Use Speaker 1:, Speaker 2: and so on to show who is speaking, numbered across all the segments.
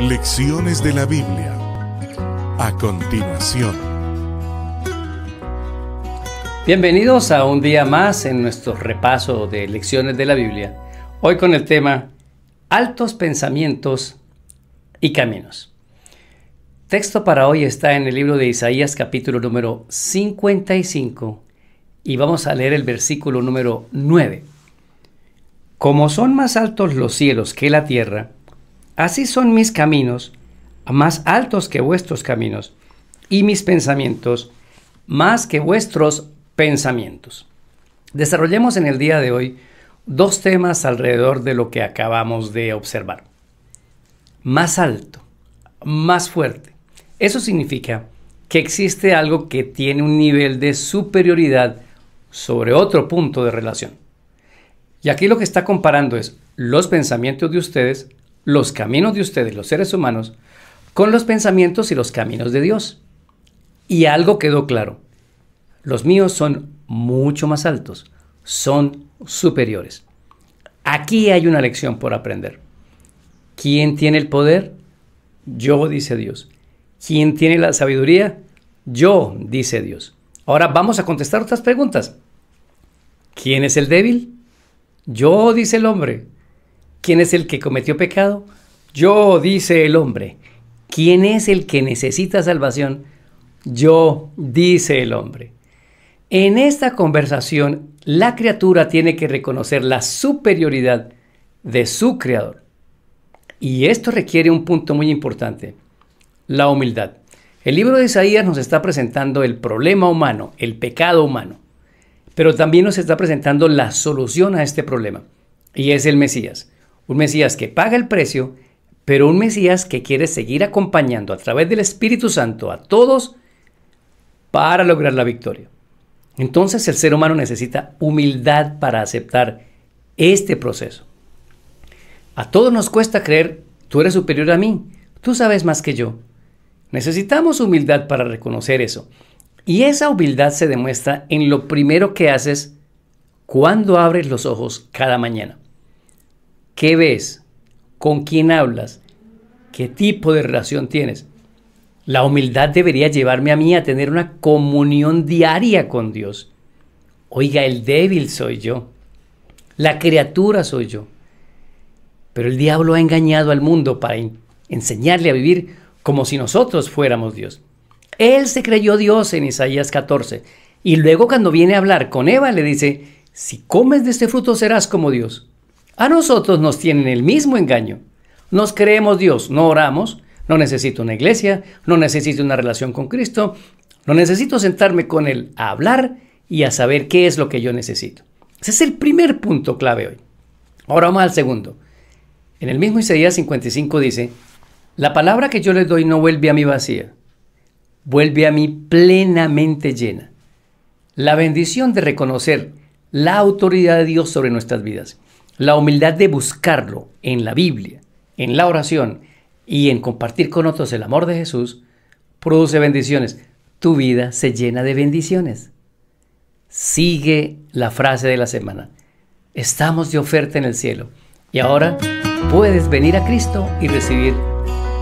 Speaker 1: Lecciones de la Biblia. A continuación. Bienvenidos a un día más en nuestro repaso de Lecciones de la Biblia. Hoy con el tema Altos Pensamientos y Caminos. Texto para hoy está en el libro de Isaías capítulo número 55 y vamos a leer el versículo número 9. Como son más altos los cielos que la tierra, Así son mis caminos, más altos que vuestros caminos, y mis pensamientos, más que vuestros pensamientos. Desarrollemos en el día de hoy dos temas alrededor de lo que acabamos de observar. Más alto, más fuerte. Eso significa que existe algo que tiene un nivel de superioridad sobre otro punto de relación. Y aquí lo que está comparando es los pensamientos de ustedes los caminos de ustedes, los seres humanos, con los pensamientos y los caminos de Dios. Y algo quedó claro, los míos son mucho más altos, son superiores. Aquí hay una lección por aprender. ¿Quién tiene el poder? Yo, dice Dios. ¿Quién tiene la sabiduría? Yo, dice Dios. Ahora vamos a contestar otras preguntas. ¿Quién es el débil? Yo, dice el hombre. ¿Quién es el que cometió pecado? Yo, dice el hombre. ¿Quién es el que necesita salvación? Yo, dice el hombre. En esta conversación, la criatura tiene que reconocer la superioridad de su creador. Y esto requiere un punto muy importante, la humildad. El libro de Isaías nos está presentando el problema humano, el pecado humano, pero también nos está presentando la solución a este problema, y es el Mesías un Mesías que paga el precio, pero un Mesías que quiere seguir acompañando a través del Espíritu Santo a todos para lograr la victoria. Entonces el ser humano necesita humildad para aceptar este proceso. A todos nos cuesta creer, tú eres superior a mí, tú sabes más que yo. Necesitamos humildad para reconocer eso. Y esa humildad se demuestra en lo primero que haces cuando abres los ojos cada mañana qué ves, con quién hablas, qué tipo de relación tienes. La humildad debería llevarme a mí a tener una comunión diaria con Dios. Oiga, el débil soy yo. La criatura soy yo. Pero el diablo ha engañado al mundo para enseñarle a vivir como si nosotros fuéramos Dios. Él se creyó Dios en Isaías 14. Y luego cuando viene a hablar con Eva le dice, si comes de este fruto serás como Dios. A nosotros nos tienen el mismo engaño. Nos creemos Dios, no oramos, no necesito una iglesia, no necesito una relación con Cristo, no necesito sentarme con Él a hablar y a saber qué es lo que yo necesito. Ese es el primer punto clave hoy. Ahora vamos al segundo. En el mismo Isaías 55 dice, la palabra que yo les doy no vuelve a mí vacía, vuelve a mí plenamente llena. La bendición de reconocer la autoridad de Dios sobre nuestras vidas. La humildad de buscarlo en la Biblia, en la oración y en compartir con otros el amor de Jesús produce bendiciones. Tu vida se llena de bendiciones. Sigue la frase de la semana. Estamos de oferta en el cielo y ahora puedes venir a Cristo y recibir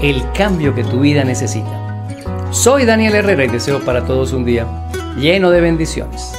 Speaker 1: el cambio que tu vida necesita. Soy Daniel Herrera y deseo para todos un día lleno de bendiciones.